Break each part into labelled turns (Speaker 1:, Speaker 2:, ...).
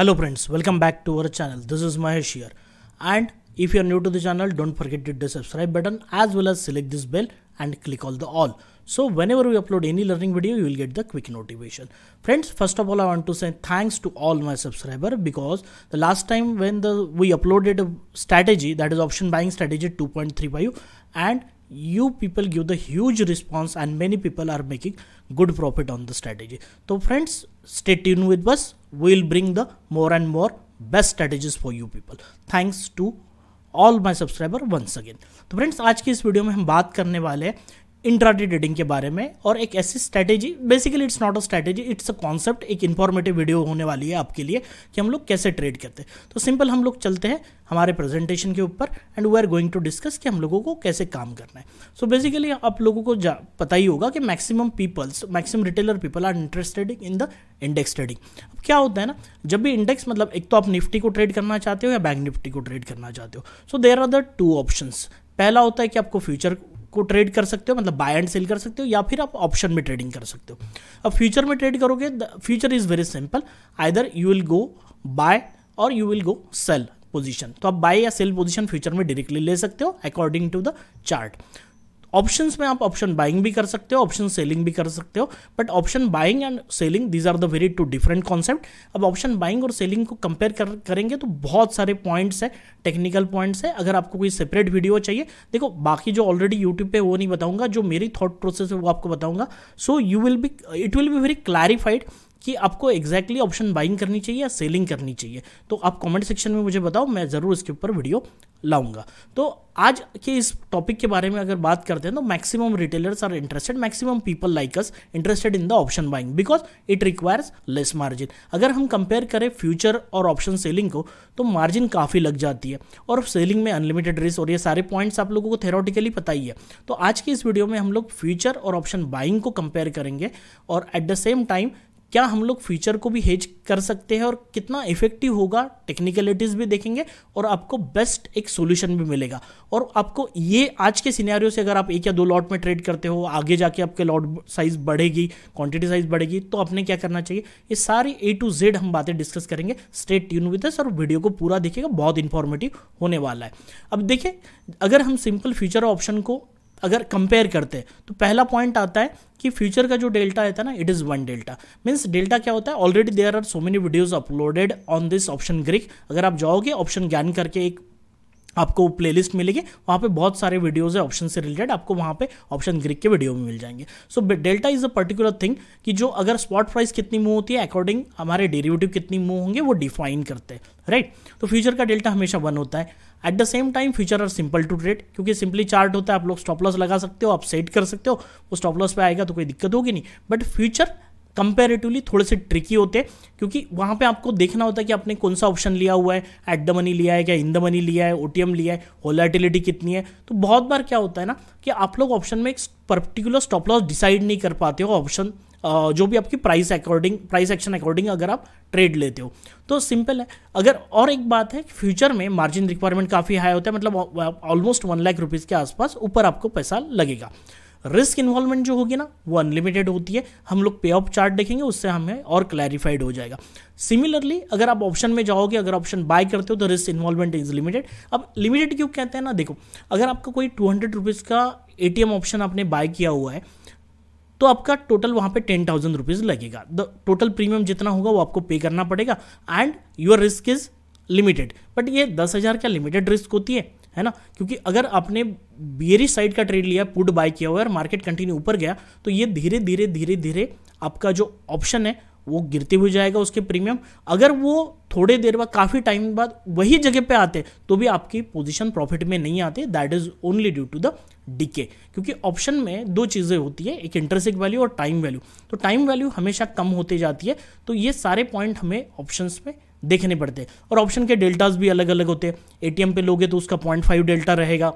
Speaker 1: hello friends welcome back to our channel this is mahesh here and if you are new to the channel don't forget to hit the subscribe button as well as select this bell and click all the all so whenever we upload any learning video you will get the quick notification friends first of all i want to say thanks to all my subscriber because the last time when the we uploaded a strategy that is option buying strategy 2.3 by you, and you people give the huge response and many people are making good profit on the strategy so friends stay tuned with us we'll bring the more and more best strategies for you people thanks to all my subscriber once again तो friends आज की इस video में हम बात करने वाले हैं इंट्राडे ट्रेडिंग के बारे में और एक ऐसी strategy basically it's not a strategy it's a concept एक इन्फॉर्मेटिव वीडियो होने वाली है आपके लिए कि हम लोग कैसे ट्रेड करते हैं तो सिंपल हम लोग चलते हैं हमारे प्रेजेंटेशन के ऊपर and we are going to discuss कि हम लोगों को कैसे काम करना है सो so बेसिकली आप लोगों को पता ही होगा कि maximum peoples maximum retailer people are interested in the index trading अब क्या होता है ना जब भी इंडेक्स मतलब एक तो आप निफ्टी को ट्रेड करना चाहते हो या बैंक निफ्टी को ट्रेड करना चाहते हो so there are the two options पहला होता है कि आपको फ्यूचर को ट्रेड कर सकते हो मतलब बाय एंड सेल कर सकते हो या फिर आप ऑप्शन में ट्रेडिंग कर सकते हो अब फ्यूचर में ट्रेड करोगे future is very simple either you will go buy or you will go sell position तो आप बाय या सेल पोजिशन फ्यूचर में डायरेक्टली ले सकते हो according to the chart option में आप ऑप्शन बाइंग भी कर सकते हो ऑप्शन सेलिंग भी कर सकते हो but option buying and selling these are the very two different concept अब ऑप्शन बाइंग और सेलिंग को कंपेयर कर, करेंगे तो बहुत सारे पॉइंट्स है टेक्निकल पॉइंट्स है अगर आपको कोई सेपरेट वीडियो चाहिए देखो बाकी जो ऑलरेडी यूट्यूब पे वो नहीं बताऊंगा जो मेरी थॉट प्रोसेस है वो आपको बताऊंगा so you will be it will be very clarified कि आपको एग्जैक्टली ऑप्शन बाइंग करनी चाहिए या सेलिंग करनी चाहिए तो आप कमेंट सेक्शन में मुझे बताओ मैं ज़रूर इसके ऊपर वीडियो लाऊंगा तो आज के इस टॉपिक के बारे में अगर बात करते हैं तो maximum retailers are interested maximum people like us interested in the option buying because it requires less margin अगर हम कंपेयर करें फ्यूचर और ऑप्शन सेलिंग को तो मार्जिन काफ़ी लग जाती है और सेलिंग में अनलिमिटेड रिस्क और ये सारे पॉइंट्स आप लोगों को थेरोटिकली पता ही है तो आज की इस वीडियो में हम लोग फ्यूचर और ऑप्शन बाइंग को कंपेयर करेंगे और एट द सेम टाइम क्या हम लोग फ्यूचर को भी हेज कर सकते हैं और कितना इफेक्टिव होगा टेक्निकलिटीज़ भी देखेंगे और आपको बेस्ट एक सोल्यूशन भी मिलेगा और आपको ये आज के सिनेरियो से अगर आप एक या दो लॉट में ट्रेड करते हो आगे जाके आपके लॉट साइज बढ़ेगी क्वांटिटी साइज बढ़ेगी तो आपने क्या करना चाहिए ये सारी ए टू जेड हम बातें डिस्कस करेंगे स्टेट ट्यून विद और वीडियो को पूरा देखिएगा बहुत इन्फॉर्मेटिव होने वाला है अब देखिए अगर हम सिंपल फ्यूचर ऑप्शन को अगर कंपेयर करते हैं तो पहला पॉइंट आता है कि फ्यूचर का जो डेल्टा रहता है ना it is one delta means delta क्या होता है already there are so many videos uploaded on this option greek अगर आप जाओगे ऑप्शन ज्ञान करके एक आपको प्लेलिस्ट मिलेगी वहाँ पे बहुत सारे वीडियोस है ऑप्शन से रिलेटेड आपको वहाँ पे ऑप्शन ग्रिक के वीडियो में मिल जाएंगे so delta is a particular thing कि जो अगर स्पॉट प्राइस कितनी मूव होती है अकॉर्डिंग हमारे डेरिवेटिव कितनी मूव होंगे वो डिफाइन करते हैं राइट right? तो फ्यूचर का डेल्टा हमेशा वन होता है at the same time future are simple to trade क्योंकि सिंपली चार्ट होता है आप लोग स्टॉप लॉस लगा सकते हो आप सेट कर सकते हो वो स्टॉप लॉस पे आएगा तो कोई दिक्कत होगी नहीं बट फ्यूचर कंपेरेटिवली थोड़े से ट्रिकी होते हैं क्योंकि वहाँ पे आपको देखना होता है कि आपने कौन सा ऑप्शन लिया हुआ है एट द मनी लिया है क्या इन द मनी लिया है ओ लिया है वोलेटिलिटी कितनी है तो बहुत बार क्या होता है ना कि आप लोग ऑप्शन में एक पर्टिकुलर स्टॉप लॉस डिसाइड नहीं कर पाते हो ऑप्शन जो भी आपकी price according price action according अगर आप ट्रेड लेते हो तो सिंपल है अगर और एक बात है फ्यूचर में मार्जिन रिक्वायरमेंट काफ़ी हाई होता है मतलब ऑलमोस्ट वन लाख रुपीज़ के आसपास ऊपर आपको पैसा लगेगा रिस्क इन्वॉल्वमेंट जो होगी ना वो अनलिमिटेड होती है हम लोग पे ऑफ चार्ट देखेंगे उससे हमें और क्लैरिफाइड हो जाएगा सिमिलरली अगर आप ऑप्शन में जाओगे अगर ऑप्शन बाय करते हो तो रिस्क इन्वॉल्वमेंट इज लिमिटेड अब लिमिटेड क्यों कहते हैं ना देखो अगर आपका कोई टू हंड्रेड रुपीज़ का ए ऑप्शन आपने बाय किया हुआ है तो आपका टोटल वहाँ पे टेन थाउजेंड रुपीज़ लगेगा द टोटल प्रीमियम जितना होगा वो आपको पे करना पड़ेगा and your risk is limited but ये दस हज़ार क्या लिमिटेड रिस्क होती है है ना क्योंकि अगर आपने बियरी साइड का ट्रेड लिया पुट बाय किया हुआ और मार्केट कंटिन्यू ऊपर गया तो ये धीरे धीरे धीरे धीरे आपका जो ऑप्शन है वो गिरते हुए जाएगा उसके प्रीमियम अगर वो थोड़े देर बाद काफ़ी टाइम बाद वही जगह पे आते तो भी आपकी पोजीशन प्रॉफिट में नहीं आते that is only due to the decay क्योंकि ऑप्शन में दो चीज़ें होती है एक इंटरेसिक वैल्यू और टाइम वैल्यू तो टाइम वैल्यू हमेशा कम होती जाती है तो ये सारे पॉइंट हमें ऑप्शन में देखने पड़ते हैं और ऑप्शन के डेल्टाज भी अलग अलग होते हैं ए पे लोगे तो उसका पॉइंट फाइव डेल्टा रहेगा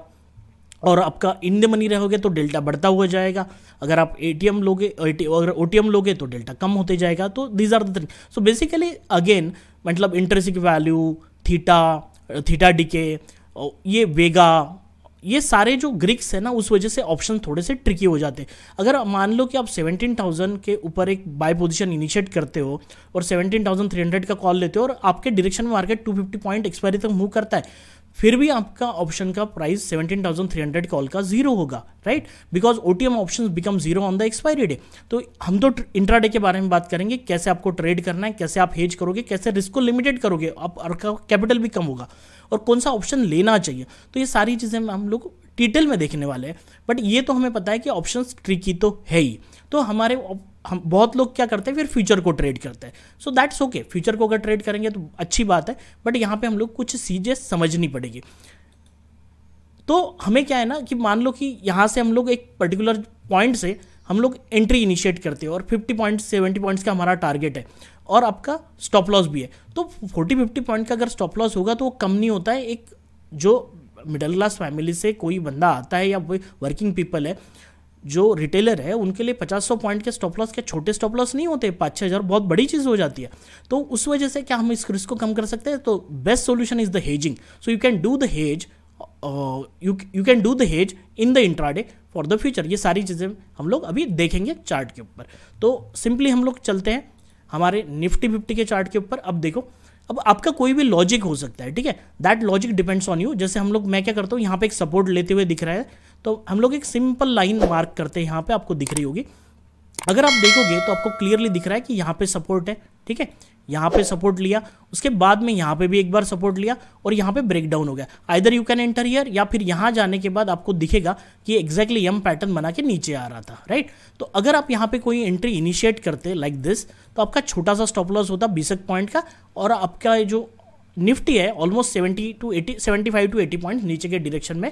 Speaker 1: और आपका इन द मनी रहोगे तो डेल्टा बढ़ता हुआ जाएगा अगर आप ए लोगे अगर ओ लोगे तो डेल्टा कम होते जाएगा तो these are the so basically again मतलब intrinsic value theta theta decay ये वेगा ये सारे जो ग्रिक्स है ना उस वजह से ऑप्शन थोड़े से ट्रिकी हो जाते हैं अगर मान लो कि आप 17,000 के ऊपर एक बाय पोजीशन इनिशिएट करते हो और 17,300 का कॉल लेते हो और आपके डायरेक्शन में मार्केट 250 पॉइंट एक्सपायरी तक मूव करता है फिर भी आपका ऑप्शन का प्राइस 17,300 कॉल का जीरो होगा right because O T M option become zero on the expiry day तो हम तो इंट्राडे के बारे में बात करेंगे कैसे आपको ट्रेड करना है कैसे आप हेज करोगे कैसे रिस्क को लिमिटेड करोगे आपका कैपिटल भी कम होगा और कौन सा ऑप्शन लेना चाहिए तो ये सारी चीज़ें हम लोग डिटेल में देखने वाले हैं बट ये तो हमें पता है कि ऑप्शन ट्रिकी तो है ही तो हमारे हम बहुत लोग क्या करते हैं फिर फ्यूचर को ट्रेड करते हैं सो दैट्स ओके फ्यूचर को अगर ट्रेड करेंगे तो अच्छी बात है बट यहाँ पे हम लोग कुछ चीज़ें समझनी पड़ेगी तो हमें क्या है ना कि मान लो कि यहाँ से हम लोग एक पर्टिकुलर पॉइंट से हम लोग एंट्री इनिशिएट करते हैं और 50 पॉइंट 70 पॉइंट्स का हमारा टारगेट है और आपका स्टॉप लॉस भी है तो 40 50 पॉइंट का अगर स्टॉप लॉस होगा तो वो कम नहीं होता है एक जो मिडिल क्लास फैमिली से कोई बंदा आता है या कोई वर्किंग पीपल है जो रिटेलर है उनके लिए पचास सौ पॉइंट के स्टॉप लॉस के छोटे स्टॉप लॉस नहीं होते पाँच छः हज़ार बहुत बड़ी चीज़ हो जाती है तो उस वजह से क्या हम इस रिस्क को कम कर सकते हैं तो best solution is the hedging so you can do the hedge you you can do the hedge in the intraday for the future ये सारी चीज़ें हम लोग अभी देखेंगे चार्ट के ऊपर तो सिंपली हम लोग चलते हैं हमारे निफ्टी फिफ्टी के चार्ट के ऊपर अब देखो अब आपका कोई भी लॉजिक हो सकता है ठीक है that logic depends on you जैसे हम लोग मैं क्या करता हूँ यहाँ पे एक सपोर्ट लेते हुए दिख रहा है तो हम लोग एक सिंपल लाइन मार्क करते हैं यहाँ पे आपको दिख रही होगी अगर आप देखोगे तो आपको क्लियरली दिख रहा है कि यहाँ पे सपोर्ट है ठीक है यहाँ पे सपोर्ट लिया उसके बाद में यहाँ पे भी एक बार सपोर्ट लिया और यहाँ पे ब्रेकडाउन हो गया either you can enter here या फिर यहाँ जाने के बाद आपको दिखेगा कि एग्जैक्टली यम पैटर्न बना के नीचे आ रहा था राइट तो अगर आप यहाँ पे कोई एंट्री इनिशिएट करते लाइक दिस तो आपका छोटा सा स्टॉप लॉस होता बीसक पॉइंट का और आपका जो निफ्टी है almost seventy two eighty seventy five two eighty point नीचे के डिरेक्शन में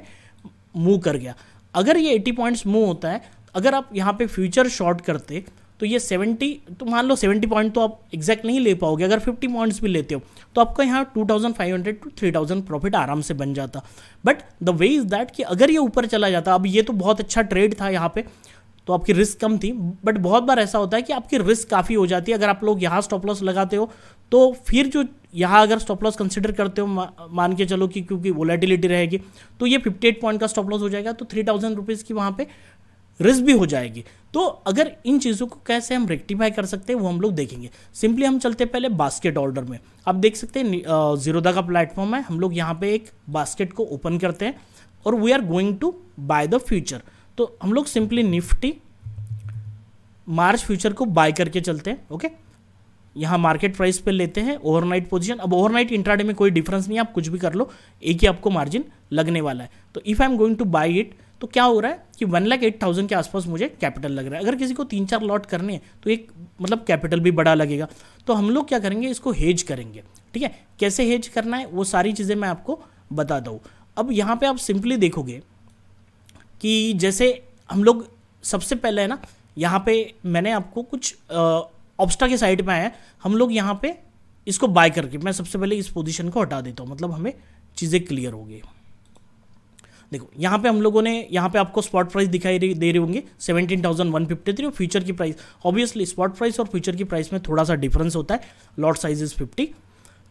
Speaker 1: मूव कर गया अगर ये 80 पॉइंट्स मूव होता है अगर आप यहाँ पे फ्यूचर शॉर्ट करते तो ये 70 तो मान लो 70 पॉइंट तो आप एग्जैक्ट नहीं ले पाओगे अगर 50 पॉइंट्स भी लेते हो तो आपका यहाँ 2500 टू 3000 प्रॉफिट आराम से बन जाता but the way is that कि अगर ये ऊपर चला जाता अब ये तो बहुत अच्छा ट्रेड था यहाँ पे तो आपकी रिस्क कम थी बट बहुत बार ऐसा होता है कि आपकी रिस्क काफ़ी हो जाती है अगर आप लोग यहाँ स्टॉप लॉस लगाते हो तो फिर जो यहाँ अगर स्टॉप लॉस कंसिडर करते हो मान के चलो कि क्योंकि वोलेटिलिटी रहेगी तो ये 58 पॉइंट का स्टॉप लॉस हो जाएगा तो थ्री थाउजेंड रुपीज़ की वहाँ पर रिस्क भी हो जाएगी तो अगर इन चीज़ों को कैसे हम रेक्टिफाई कर सकते हैं वो हम लोग देखेंगे सिंपली हम चलते पहले बास्केट ऑर्डर में आप देख सकते हैं जीरोदा का प्लेटफॉर्म है हम लोग यहाँ पे एक बास्केट को ओपन करते हैं और we are going to buy the future तो हम लोग सिंपली निफ्टी मार्च फ्यूचर को बाय करके चलते हैं ओके यहाँ मार्केट प्राइस पे लेते हैं ओवरनाइट पोजीशन अब ओवरनाइट इंट्राडे में कोई डिफरेंस नहीं है आप कुछ भी कर लो एक ही आपको मार्जिन लगने वाला है तो if I am going to buy it तो क्या हो रहा है कि वन लाख एट थाउजेंड के आसपास मुझे कैपिटल लग रहा है अगर किसी को तीन चार लॉट करने हैं तो एक मतलब कैपिटल भी बड़ा लगेगा तो हम लोग क्या करेंगे इसको हेज करेंगे ठीक है कैसे हेज करना है वो सारी चीज़ें मैं आपको बता दूँ अब यहाँ पर आप सिंपली देखोगे कि जैसे हम लोग सबसे पहले है ना यहाँ पे मैंने आपको कुछ ऑब्स्टा के साइड में आया है हम लोग यहाँ पे इसको बाय करके मैं सबसे पहले इस पोजीशन को हटा देता हूँ मतलब हमें चीज़ें क्लियर हो गई देखो यहाँ पे हम लोगों ने यहाँ पे आपको स्पॉट प्राइस दिखाई दे रहे होंगे seventeen thousand one fifty three और फ्यूचर की प्राइस ऑब्वियसली स्पॉट प्राइस और फ्यूचर की प्राइस में थोड़ा सा डिफरेंस होता है लॉट साइज इज फिफ्टी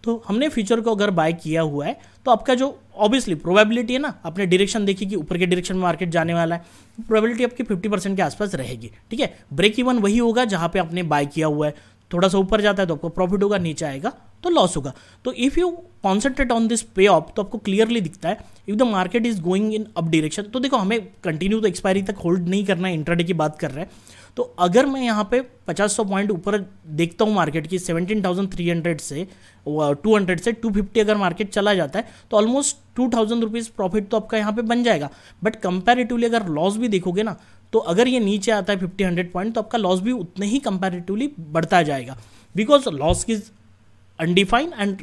Speaker 1: तो हमने फ्यूचर को अगर बाय किया हुआ है तो आपका जो ऑब्वियसली प्रोबेबिलिटी है ना आपने डायरेक्शन देखी कि ऊपर के डायरेक्शन में मार्केट जाने वाला है तो प्रोबेबिलिटी आपकी फिफ्टी परसेंट के आसपास रहेगी ठीक है ब्रेक इवन वही होगा जहाँ पे आपने बाय किया हुआ है थोड़ा सा ऊपर जाता है तो आपको प्रॉफिट होगा नीचे आएगा तो लॉस होगा तो if you concentrate on this payoff तो आपको क्लियरली दिखता है if the market is going in up direction तो देखो हमें कंटिन्यू तो एक्सपायरी तक होल्ड नहीं करना है इंटरडे की बात कर रहे हैं तो अगर मैं यहाँ पे पचास सौ पॉइंट ऊपर देखता हूँ मार्केट की सेवनटीन थाउजेंड थ्री हंड्रेड से टू हंड्रेड uh, से टू फिफ्टी अगर मार्केट चला जाता है तो almost two thousand rupees profit तो आपका यहाँ पे बन जाएगा बट कंपेरेटिवली अगर लॉस भी देखोगे ना तो अगर ये नीचे आता है फिफ्टी हंड्रेड पॉइंट तो आपका लॉस भी उतने ही कंपेरेटिवली बढ़ता जाएगा because loss is undefined and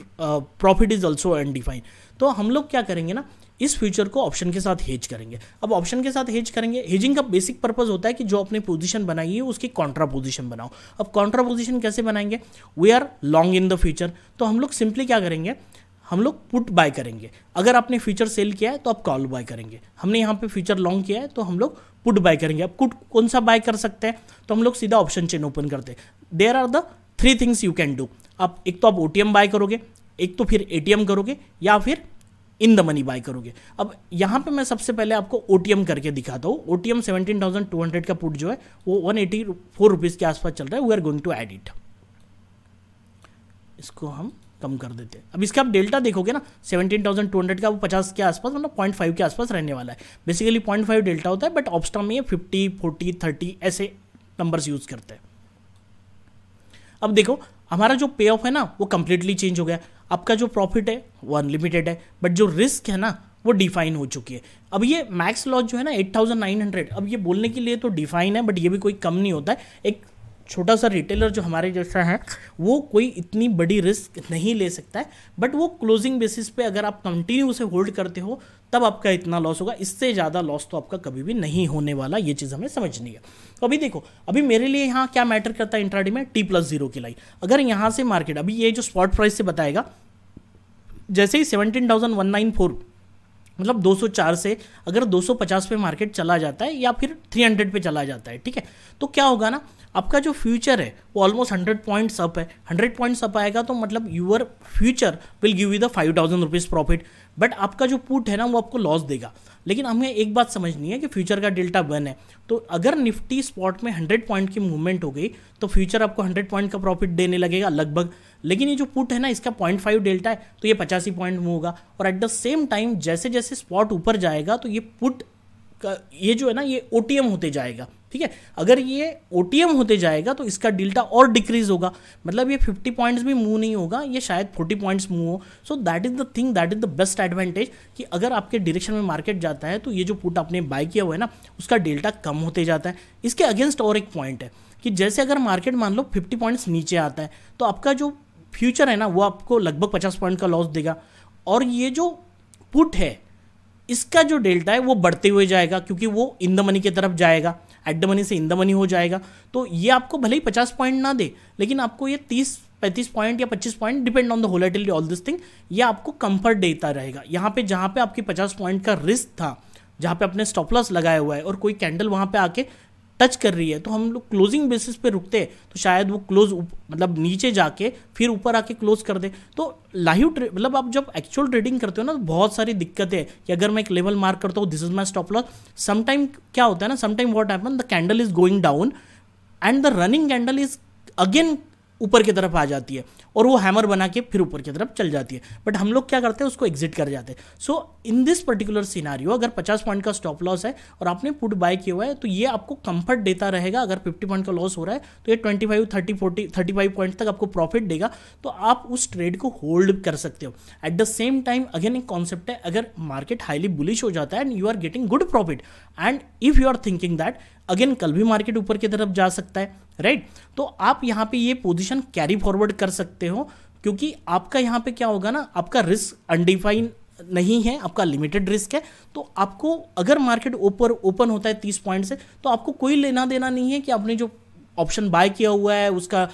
Speaker 1: profit is also undefined तो हम लोग क्या करेंगे ना इस फ्यूचर को ऑप्शन के साथ हेज करेंगे अब ऑप्शन के साथ हेज करेंगे हेजिंग का बेसिक पर्पज होता है कि जो अपने पोजिशन बनाई है उसकी कॉन्ट्रा पोजिशन बनाओ अब कॉन्ट्रा पोजिशन कैसे बनाएंगे we are long in the future तो हम लोग सिंपली क्या करेंगे हम लोग पुट बाय करेंगे अगर आपने फ्यूचर सेल किया है तो आप कॉल बाय करेंगे हमने यहाँ पे फ्यूचर लॉन्ग किया है तो हम लोग पुट बाय करेंगे अब पुट कौन सा बाय कर सकते हैं तो हम लोग सीधा ऑप्शन चेन ओपन करते हैं there are the three things you can do आप एक तो आप ओ बाय करोगे एक तो फिर ए करोगे या फिर इन द मनी बाय करोगे अब यहाँ पे मैं सबसे पहले आपको ओ करके दिखाता हूँ ओ टी एम का पुट जो है वो वन एटी फोर रुपीज़ के आसपास चल रहा है we are going to add it इसको हम कम कर देते हैं अब इसका आप डेल्टा देखोगे ना सेवेंटीन थाउजेंड टू हंड्रेड का वो पचास के आसपास मतलब पॉइंट फाइव के आसपास रहने वाला है बेसिकली पॉइंट फाइव डेल्टा होता है बट ऑप्स्टा में ये फिफ्टी फोर्टी थर्टी ऐसे नंबर्स यूज़ करते हैं अब देखो हमारा जो पे ऑफ है ना वो कम्प्लीटली चेंज हो गया आपका जो प्रॉफिट है वो अनलिमिटेड है बट जो रिस्क है ना वो डिफाइन हो चुकी है अब ये मैक्स लॉस जो है ना 8900 अब ये बोलने के लिए तो डिफाइन है बट ये भी कोई कम नहीं होता है एक छोटा सा रिटेलर जो हमारे जैसा है वो कोई इतनी बड़ी रिस्क नहीं ले सकता है बट वो क्लोजिंग बेसिस पे अगर आप कंटिन्यू उसे होल्ड करते हो तब आपका इतना लॉस होगा इससे ज़्यादा लॉस तो आपका कभी भी नहीं होने वाला ये चीज़ हमें समझनी है तो अभी देखो अभी मेरे लिए यहाँ क्या मैटर करता है इंट्राडी में टी प्लस जीरो की लाई अगर यहाँ से मार्केट अभी ये जो स्पॉट प्राइस से बताएगा जैसे ही seventeen thousand one nine four मतलब 204 से अगर 250 पे मार्केट चला जाता है या फिर 300 पे चला जाता है ठीक है तो क्या होगा ना आपका जो फ्यूचर है वो ऑलमोस्ट हंड्रेड पॉइंट्स अप है हंड्रेड पॉइंट्स अप आएगा तो मतलब your future will give you the five thousand rupees profit but आपका जो पुट है ना वो आपको लॉस देगा लेकिन हमें एक बात समझनी है कि फ्यूचर का डेल्टा वन है तो अगर निफ्टी स्पॉट में 100 पॉइंट की मूवमेंट हो गई तो फ्यूचर आपको 100 पॉइंट का प्रॉफिट देने लगेगा लगभग लेकिन ये जो पुट है ना इसका पॉइंट फाइव डेल्टा है तो ये पचासी पॉइंट मूव होगा और एट द सेम टाइम जैसे जैसे स्पॉट ऊपर जाएगा तो ये पुट का ये जो है ना ये ओ होते जाएगा ठीक है अगर ये ओ होते जाएगा तो इसका डेल्टा और डिक्रीज होगा मतलब ये 50 पॉइंट्स भी मूव नहीं होगा ये शायद 40 पॉइंट्स मूव हो so that is the thing that is the best advantage कि अगर आपके डायरेक्शन में मार्केट जाता है तो ये जो पुट आपने बाय किया हुआ है ना उसका डेल्टा कम होते जाता है इसके अगेंस्ट और एक पॉइंट है कि जैसे अगर मार्केट मान लो फिफ्टी पॉइंट्स नीचे आता है तो आपका जो फ्यूचर है ना वो आपको लगभग पचास पॉइंट का लॉस देगा और ये जो पुट है इसका जो डेल्टा है वो बढ़ते हुए जाएगा क्योंकि वो इन द मनी की तरफ जाएगा एट द मनी से इन द मनी हो जाएगा तो ये आपको भले ही पचास पॉइंट ना दे लेकिन आपको ये तीस पैंतीस पॉइंट या पच्चीस point depend on the volatility all this thing ये आपको कंफर्ट देता रहेगा यहाँ पे जहाँ पे आपकी पचास पॉइंट का रिस्क था जहाँ पे अपने स्टॉप लॉस लगाया हुआ है और कोई कैंडल वहाँ पे आके टच कर रही है तो हम लोग क्लोजिंग बेसिस पे रुकते हैं तो शायद वो क्लोज मतलब नीचे जाके फिर ऊपर आके क्लोज कर दे तो लाइव मतलब आप जब एक्चुअल ट्रेडिंग करते हो ना तो बहुत सारी दिक्कतें हैं कि अगर मैं एक लेवल मार्क करता हूँ this is my stop loss sometime क्या होता है ना sometime what happen the candle is going down and the running candle is again ऊपर की तरफ आ जाती है और वो हैमर बना के फिर ऊपर की तरफ चल जाती है बट हम लोग क्या करते हैं उसको एग्जिट कर जाते हैं so in this particular scenario अगर पचास पॉइंट का स्टॉप लॉस है और आपने पुट बाय किया हुआ है तो ये आपको कंफर्ट देता रहेगा अगर फिफ्टी पॉइंट का लॉस हो रहा है तो ये twenty five thirty forty thirty five point तक आपको प्रॉफिट देगा तो आप उस ट्रेड को होल्ड कर सकते हो at the same time again एक कॉन्सेप्ट है अगर मार्केट हाईली बुलिश हो जाता है and you are getting good profit and if you are thinking that again कल भी मार्केट ऊपर की तरफ जा सकता है राइट तो आप यहाँ पे ये पोजीशन कैरी फॉरवर्ड कर सकते हो क्योंकि आपका यहाँ पे क्या होगा ना आपका रिस्क अनडिफाइन नहीं है आपका लिमिटेड रिस्क है तो आपको अगर मार्केट ऊपर ओपन होता है तीस पॉइंट से तो आपको कोई लेना देना नहीं है कि आपने जो ऑप्शन बाय किया हुआ है उसका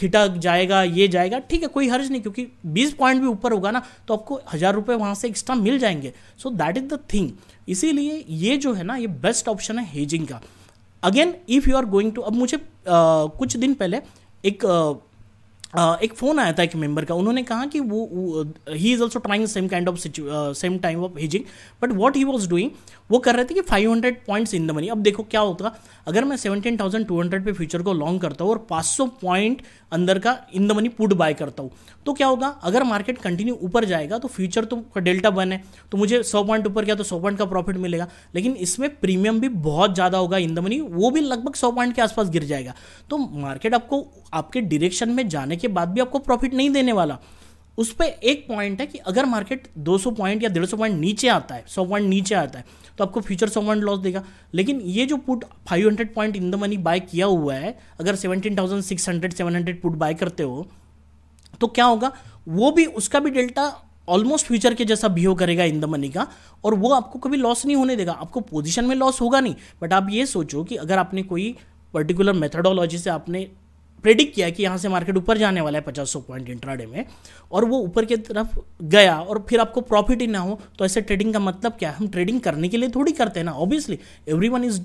Speaker 1: थीटा जाएगा ये जाएगा ठीक है कोई हर्ज नहीं क्योंकि बीस पॉइंट भी ऊपर होगा ना तो आपको हज़ार रुपये वहाँ से एक्स्ट्रा मिल जाएंगे so that is the thing इसीलिए ये जो है ना ये बेस्ट ऑप्शन है हेजिंग का again if you are going to अब मुझे कुछ दिन पहले एक Uh, एक फ़ोन आया था एक मेंबर का उन्होंने कहा कि वो he is also trying same kind of same time of hedging but what he was doing वो कर रहे थे कि 500 पॉइंट्स इन द मनी अब देखो क्या होता अगर मैं 17,200 पे फ्यूचर को लॉन्ग करता हूँ और 500 पॉइंट अंदर का in the money put buy करता हूँ तो क्या होगा अगर मार्केट कंटिन्यू ऊपर जाएगा तो फ्यूचर तो डेल्टा बन है तो मुझे सौ पॉइंट ऊपर गया तो सौ पॉइंट का प्रॉफिट मिलेगा लेकिन इसमें प्रीमियम भी बहुत ज़्यादा होगा इन द मनी वो भी लगभग सौ पॉइंट के आसपास गिर जाएगा तो मार्केट आपको आपके डिरेक्शन में जाने के बाद भी आपको प्रॉफिट नहीं देने वाला उस पर एक पॉइंट है कि अगर मार्केट 200 पॉइंट या 150 पॉइंट नीचे आता है 100 पॉइंट नीचे आता है तो आपको फ्यूचर समवन लॉस देगा लेकिन ये जो put 500 point in the money buy किया हुआ है अगर 17,600 700 पुट बाय करते हो तो क्या होगा वो भी उसका भी डेल्टा ऑलमोस्ट फ्यूचर के जैसा बिहेव करेगा इन द मनी का और वो आपको कभी लॉस नहीं होने देगा आपको पोजिशन में लॉस होगा नहीं बट आप ये सोचो कि अगर आपने कोई पर्टिकुलर मेथडोलॉजी से आपने प्रेडिक्ट किया कि यहाँ से मार्केट ऊपर जाने वाला है पचास सौ पॉइंट इंट्राडे में और वो ऊपर की तरफ गया और फिर आपको प्रॉफिट ही ना हो तो ऐसे ट्रेडिंग का मतलब क्या है हम ट्रेडिंग करने के लिए थोड़ी करते हैं ना obviously everyone is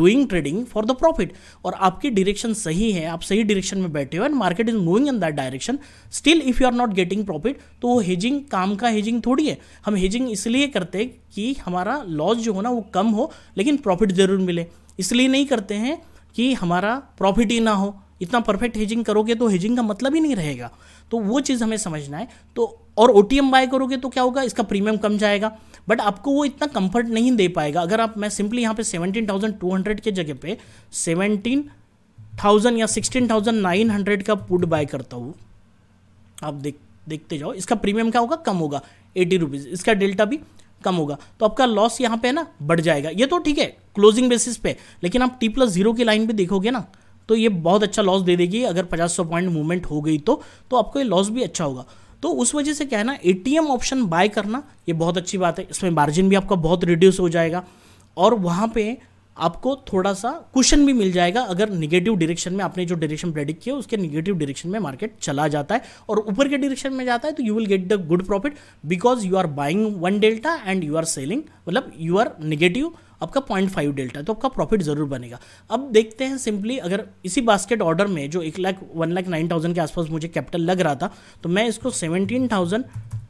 Speaker 1: doing trading for the profit और आपकी डायरेक्शन सही है आप सही डायरेक्शन में बैठे हो and market is moving in that direction still if you are not getting profit तो वो हेजिंग काम का हेजिंग थोड़ी है हम हेजिंग इसलिए करते हैं कि हमारा लॉस जो हो ना वो कम हो लेकिन प्रॉफिट जरूर मिले इसलिए नहीं करते हैं कि हमारा प्रॉफिट ही ना हो इतना परफेक्ट हेजिंग करोगे तो हेजिंग का मतलब ही नहीं रहेगा तो वो चीज़ हमें समझना है तो और ओ बाय करोगे तो क्या होगा इसका प्रीमियम कम जाएगा बट आपको वो इतना कंफर्ट नहीं दे पाएगा अगर आप मैं सिंपली यहाँ पे 17,200 के जगह पे 17,000 या 16,900 का पुट बाय करता हूँ आप देख देखते जाओ इसका प्रीमियम क्या होगा कम होगा एटी रुपीज़ इसका डेल्टा भी कम होगा तो आपका लॉस यहाँ पे ना बढ़ जाएगा ये तो ठीक है क्लोजिंग बेसिस पे लेकिन आप टी प्लस जीरो की लाइन भी देखोगे ना तो ये बहुत अच्छा लॉस दे देगी अगर पचास सौ पॉइंट मूवमेंट हो गई तो, तो आपको ये लॉस भी अच्छा होगा तो उस वजह से क्या है ना ए ऑप्शन बाय करना ये बहुत अच्छी बात है इसमें मार्जिन भी आपका बहुत रिड्यूस हो जाएगा और वहाँ पे आपको थोड़ा सा क्वेश्चन भी मिल जाएगा अगर निगेटिव डायरेक्शन में आपने जो डायरेक्शन प्रेडिक्ट किया उसके निगेटिव डायरेक्शन में मार्केट चला जाता है और ऊपर के डायरेक्शन में जाता है तो you will get the good profit because you are buying one delta and you are selling मतलब यू आर निगेटिव आपका पॉइंट फाइव डेल्टा तो आपका प्रॉफिट ज़रूर बनेगा अब देखते हैं सिंपली अगर इसी बास्केट ऑर्डर में जो एक lakh one lakh nine thousand के आसपास मुझे कैपिटल लग रहा था तो मैं इसको सेवनटीन थाउजेंड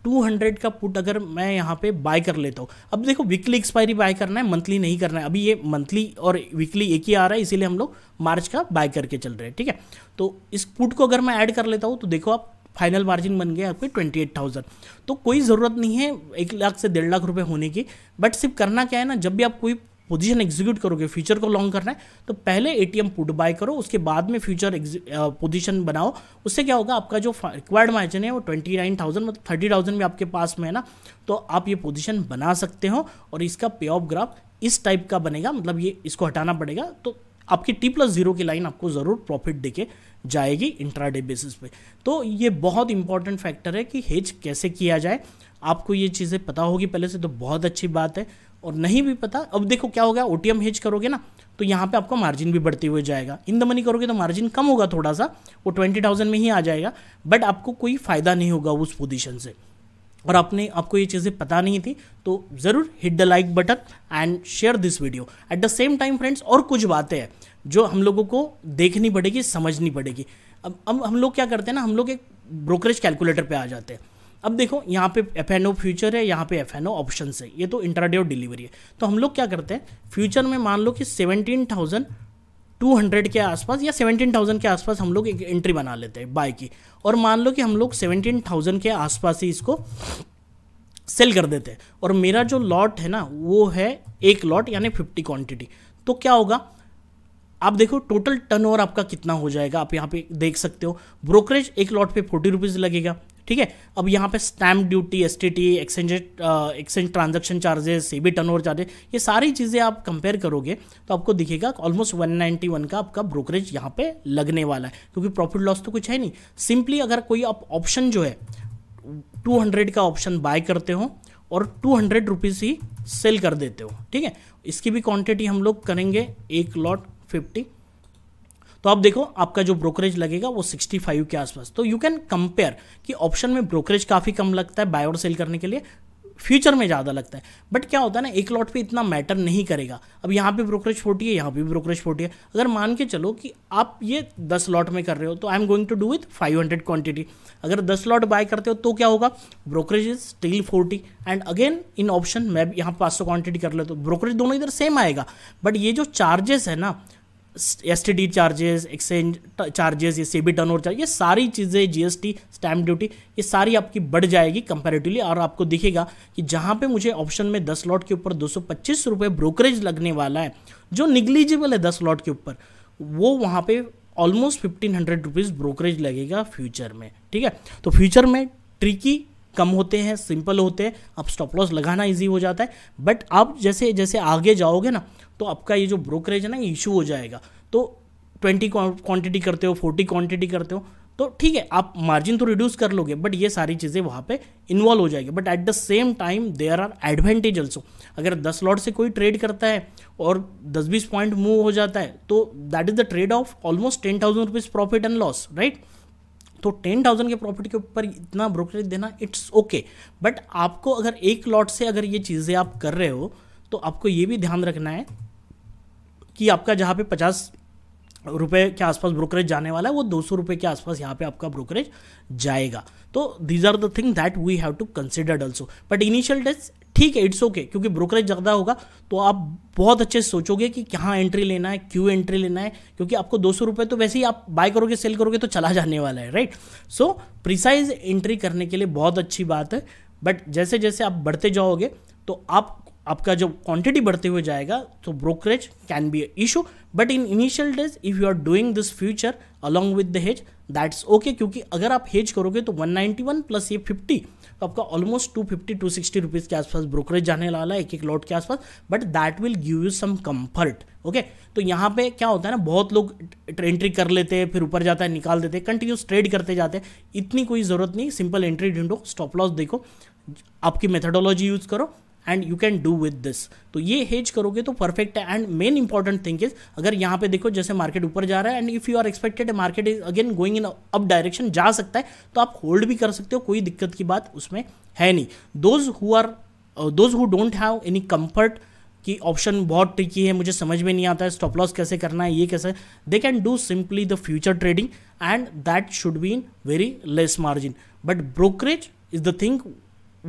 Speaker 1: टू हंड्रेड का पुट अगर मैं यहाँ पे बाय कर लेता हूँ अब देखो वीकली एक्सपायरी बाय करना है मंथली नहीं करना है अभी ये मंथली और वीकली एक ही आ रहा है इसीलिए हम लोग मार्च का बाय करके चल रहे हैं ठीक है तो इस पुट को अगर मैं ऐड कर लेता हूँ तो देखो आप फाइनल मार्जिन बन गया आपके ट्वेंटी एट थाउजेंड तो कोई ज़रूरत नहीं है एक लाख से डेढ़ लाख रुपये होने की बट सिर्फ करना क्या है ना जब भी आप कोई पोजीशन एग्जीक्यूट करोगे फ्यूचर को लॉन्ग करना है तो पहले एटीएम पुट बाय करो उसके बाद में फ्यूचर पोजीशन बनाओ उससे क्या होगा आपका जो रिक्वायर्ड मार्जिन है वो ट्वेंटी नाइन थाउजेंड मतलब थर्टी थाउजेंड भी आपके पास में है ना तो आप ये पोजीशन बना सकते हो और इसका पे ऑफ ग्राफ इस टाइप का बनेगा मतलब ये इसको हटाना पड़ेगा तो आपकी टी प्लस जीरो की लाइन आपको ज़रूर प्रॉफिट दे के जाएगी इंट्राडे बेसिस पे तो ये बहुत इंपॉर्टेंट फैक्टर है कि हेज कैसे किया जाए आपको ये चीज़ें पता होगी पहले से तो बहुत अच्छी बात है और नहीं भी पता अब देखो क्या होगा ओ हेज करोगे ना तो यहाँ पे आपका मार्जिन भी बढ़ते हुए जाएगा इन द मनी करोगे तो मार्जिन कम होगा थोड़ा सा वो ट्वेंटी थाउजेंड में ही आ जाएगा बट आपको कोई फ़ायदा नहीं होगा उस पोजीशन से और आपने आपको ये चीज़ें पता नहीं थी तो ज़रूर hit the like button and share this video at the same time friends और कुछ बातें हैं जो हम लोगों को देखनी पड़ेगी समझनी पड़ेगी अब अब हम लोग क्या करते हैं ना हम लोग एक ब्रोकरेज कैलकुलेटर पे आ जाते हैं अब देखो यहाँ पे एफ एन ओ फ्यूचर है यहाँ पे एफ एन ओ ऑप्शन है ये तो इंटरडे और डिलीवरी है तो हम लोग क्या करते हैं फ्यूचर में मान लो कि सेवनटीन थाउजेंड टू हंड्रेड के आसपास या थाउजेंड के आसपास हम लोग एक एंट्री बना लेते हैं बाय की और मान लो कि हम लोग थाउजेंड के आसपास ही इसको सेल कर देते हैं और मेरा जो लॉट है ना वो है एक लॉट यानी फिफ्टी क्वांटिटी तो क्या होगा आप देखो टोटल टर्नओवर आपका कितना हो जाएगा आप यहाँ पे देख सकते हो ब्रोकरेज एक लॉट पे फोर्टी रुपीज़ लगेगा ठीक है अब यहाँ पे stamp duty S T T exchange exchange transaction charges C B turnover charges ये सारी चीज़ें आप कंपेयर करोगे तो आपको दिखेगा ऑलमोस्ट 191 का आपका ब्रोकरेज यहाँ पे लगने वाला है क्योंकि प्रॉफिट लॉस तो कुछ है नहीं सिंपली अगर कोई आप ऑप्शन जो है 200 का ऑप्शन बाय करते हो और टू हंड्रेड रुपीज़ ही सेल कर देते हो ठीक है इसकी भी क्वांटिटी हम लोग करेंगे एक लॉट फिफ्टी तो आप देखो आपका जो ब्रोकरेज लगेगा वो 65 के आसपास तो यू कैन कंपेयर कि ऑप्शन में ब्रोकरेज काफ़ी कम लगता है बाय और सेल करने के लिए फ्यूचर में ज़्यादा लगता है बट क्या होता है ना एक लॉट पे इतना मैटर नहीं करेगा अब यहाँ पे ब्रोकरेज फोर्टी है यहाँ पे ब्रोकरेज फोर्टी है अगर मान के चलो कि आप ये दस लॉट में कर रहे हो तो I am going to do with five hundred quantity अगर दस लॉट बाय करते हो तो क्या होगा brokerage is still forty and again in option मैं यहाँ पाँच सौ क्वान्टिटी कर ले तो ब्रोकरेज दोनों इधर सेम आएगा बट ये जो चार्जेस है ना S T D charges exchange charges ये सी बी टर्न ओवर ये सारी चीज़ें G S T stamp duty ये सारी आपकी बढ़ जाएगी कंपेरेटिवली और आपको दिखेगा कि जहाँ पे मुझे ऑप्शन में दस लॉट के ऊपर दो सौ पच्चीस रुपये ब्रोकरेज लगने वाला है जो निगलिजिबल है दस लॉट के ऊपर वो वहाँ पे almost fifteen hundred rupees brokerage लगेगा फ्यूचर में ठीक है तो फ्यूचर में ट्रिकी कम होते हैं सिंपल होते हैं अब स्टॉप लॉस लगाना ईजी हो जाता है बट आप जैसे जैसे आगे जाओगे ना तो आपका ये जो ब्रोकरेज है ना इशू हो जाएगा तो ट्वेंटी क्वांटिटी करते हो फोर्टी क्वांटिटी करते हो तो ठीक है आप मार्जिन तो रिड्यूस कर लोगे बट ये सारी चीज़ें वहाँ पे इन्वॉल्व हो जाएगी but at the same time there are advantage also अगर 10 लॉट से कोई ट्रेड करता है और 10-20 पॉइंट मूव हो जाता है तो that is the trade off almost ten thousand rupees profit and loss right तो टेन थाउजेंड के प्रॉफिट के ऊपर इतना ब्रोकरेज देना इट्स ओके बट आपको अगर एक लॉट से अगर ये चीज़ें आप कर रहे हो तो आपको ये भी ध्यान रखना है कि आपका जहाँ पे पचास रुपए के आसपास ब्रोकरेज जाने वाला है वो दो सौ रुपये के आसपास यहाँ पे आपका ब्रोकरेज जाएगा तो these are the thing that we have to consider also but initial days ठीक है इट्स ओके okay, क्योंकि ब्रोकरेज ज़्यादा होगा तो आप बहुत अच्छे से सोचोगे कि कहाँ एंट्री लेना है क्यों एंट्री लेना है क्योंकि आपको दो सौ रुपये तो वैसे ही आप बाय करोगे सेल करोगे तो चला जाने वाला है राइट सो प्रिसाइज एंट्री करने के लिए बहुत अच्छी बात है बट जैसे जैसे आप बढ़ते जाओगे तो आप आपका जब क्वांटिटी बढ़ते हुए जाएगा तो brokerage can be issue but in initial days if you are doing this future along with the hedge that's okay क्योंकि अगर आप हेज करोगे तो 191 प्लस ये 50 तो आपका ऑलमोस्ट 250 सिक्सटी रुपीज़ के आसपास ब्रोकरेज जाने वाला है एक एक लॉट के आसपास but that will give you some comfort okay तो यहाँ पे क्या होता है ना बहुत लोग एंट्री कर लेते हैं फिर ऊपर जाता है निकाल देते हैं कंटिन्यूस ट्रेड करते जाते हैं इतनी कोई ज़रूरत नहीं सिंपल एंट्री ढूंढो स्टॉप लॉस देखो आपकी मेथडोलॉजी यूज़ करो and you can do with this तो ये हेज करोगे तो परफेक्ट है and main important thing is अगर यहाँ पे देखो जैसे मार्केट ऊपर जा रहा है and if you are expected market is again going in up direction जा सकता है तो आप होल्ड भी कर सकते हो कोई दिक्कत की बात उसमें है नहीं those who are those who don't have any comfort कि ऑप्शन बहुत ट्रिकी है मुझे समझ में नहीं आता है स्टॉप लॉस कैसे करना है ये कैसे they can do simply the future trading and that should be in very less margin but brokerage is the thing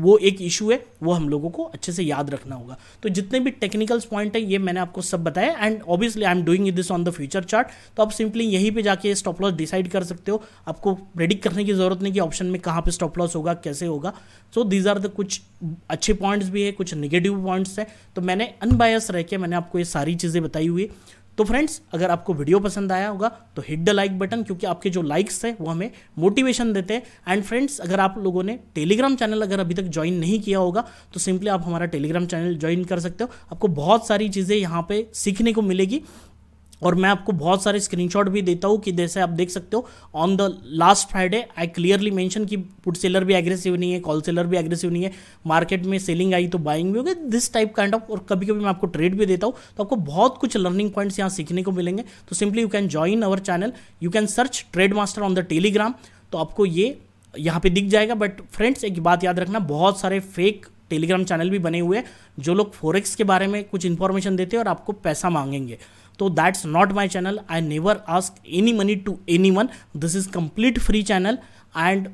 Speaker 1: वो एक इशू है वो हम लोगों को अच्छे से याद रखना होगा तो जितने भी टेक्निकल्स पॉइंट है ये मैंने आपको सब बताया and obviously I am doing this on the future chart तो आप सिंपली यहीं पे जाके स्टॉप लॉस डिसाइड कर सकते हो आपको प्रेडिक्ट करने की जरूरत नहीं कि ऑप्शन में कहाँ पे स्टॉप लॉस होगा कैसे होगा सो दीज आर द कुछ अच्छे पॉइंट्स भी है कुछ निगेटिव पॉइंट्स हैं तो मैंने अनबायस रह के मैंने आपको ये सारी चीज़ें बताई हुई तो फ्रेंड्स अगर आपको वीडियो पसंद आया होगा तो हिट द लाइक बटन क्योंकि आपके जो लाइक्स हैं वो हमें मोटिवेशन देते हैं एंड फ्रेंड्स अगर आप लोगों ने टेलीग्राम चैनल अगर अभी तक ज्वाइन नहीं किया होगा तो सिंपली आप हमारा टेलीग्राम चैनल ज्वाइन कर सकते हो आपको बहुत सारी चीज़ें यहाँ पर सीखने को मिलेगी और मैं आपको बहुत सारे स्क्रीनशॉट भी देता हूँ कि जैसे आप देख सकते हो on the last Friday I clearly mention कि पुट सेलर भी एग्रेसिव नहीं है कॉल सेलर भी एग्रेसिव नहीं है मार्केट में सेलिंग आई तो बाइंग भी होगी दिस टाइप काइंड ऑफ और कभी कभी मैं आपको ट्रेड भी देता हूँ तो आपको बहुत कुछ लर्निंग पॉइंट्स यहाँ सीखने को मिलेंगे तो simply you can join our channel you can search Trade Master on the Telegram तो आपको ये यहाँ पे दिख जाएगा बट फ्रेंड्स एक बात याद रखना बहुत सारे फेक टेलीग्राम चैनल भी बने हुए हैं जो लोग फोरेक्स के बारे में कुछ इन्फॉर्मेशन देते हैं और आपको पैसा मांगेंगे तो that's not my channel I never ask any money to anyone this is complete free channel and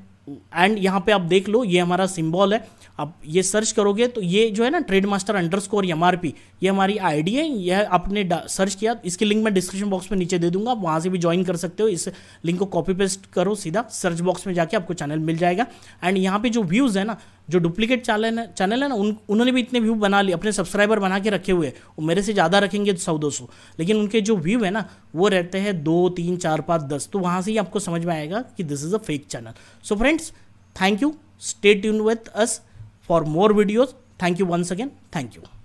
Speaker 1: and यहाँ पे आप देख लो ये हमारा सिम्बॉल है आप ये सर्च करोगे तो ये जो है ना trade master underscore M R P ये हमारी आई डी है यह आपने सर्च किया इसकी लिंक मैं डिस्क्रिप्शन बॉक्स में नीचे दे दूंगा आप वहाँ से भी ज्वाइन कर सकते हो इस लिंक को कॉपी पेस्ट करो सीधा सर्च बॉक्स में जाके आपको चैनल मिल जाएगा एंड यहाँ पे जो व्यूज़ है ना जो डुप्लीकेट चैनल चैनल है ना उन उन्होंने भी इतने व्यू बना लिए अपने सब्सक्राइबर बना के रखे हुए वो मेरे से ज़्यादा रखेंगे तो सौ दो सौ लेकिन उनके जो व्यू है ना वो रहते हैं दो तीन चार पाँच दस तो वहाँ से ही आपको समझ में आएगा कि this is a fake channel so friends thank you stay tune with us for more videos thank you once again thank you